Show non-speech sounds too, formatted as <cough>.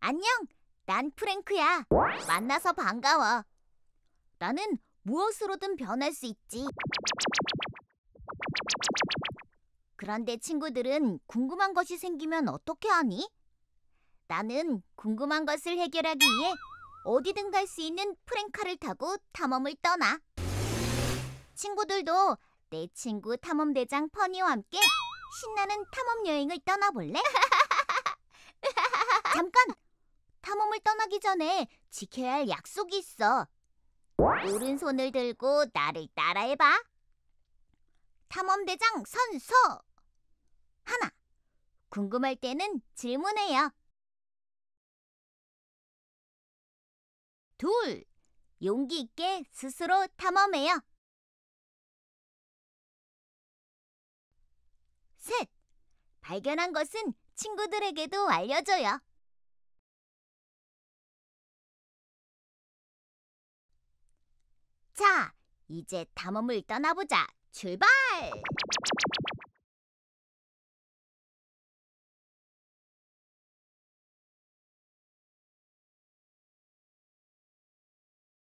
안녕, 난 프랭크야. 만나서 반가워. 나는 무엇으로든 변할 수 있지. 그런데 친구들은 궁금한 것이 생기면 어떻게 하니? 나는 궁금한 것을 해결하기 위해 어디든 갈 수 있는 프랭카를 타고 탐험을 떠나. 친구들도 내 친구 탐험대장 퍼니와 함께 신나는 탐험 여행을 떠나볼래? <laughs> 잠깐! 섬을 떠나기 전에 지켜야 할 약속이 있어. 오른손을 들고 나를 따라해봐. 탐험대장 선서! 하나, 궁금할 때는 질문해요. 둘, 용기 있게 스스로 탐험해요. 셋, 발견한 것은 친구들에게도 알려줘요. 자, 이제 탐험을 떠나보자. 출발!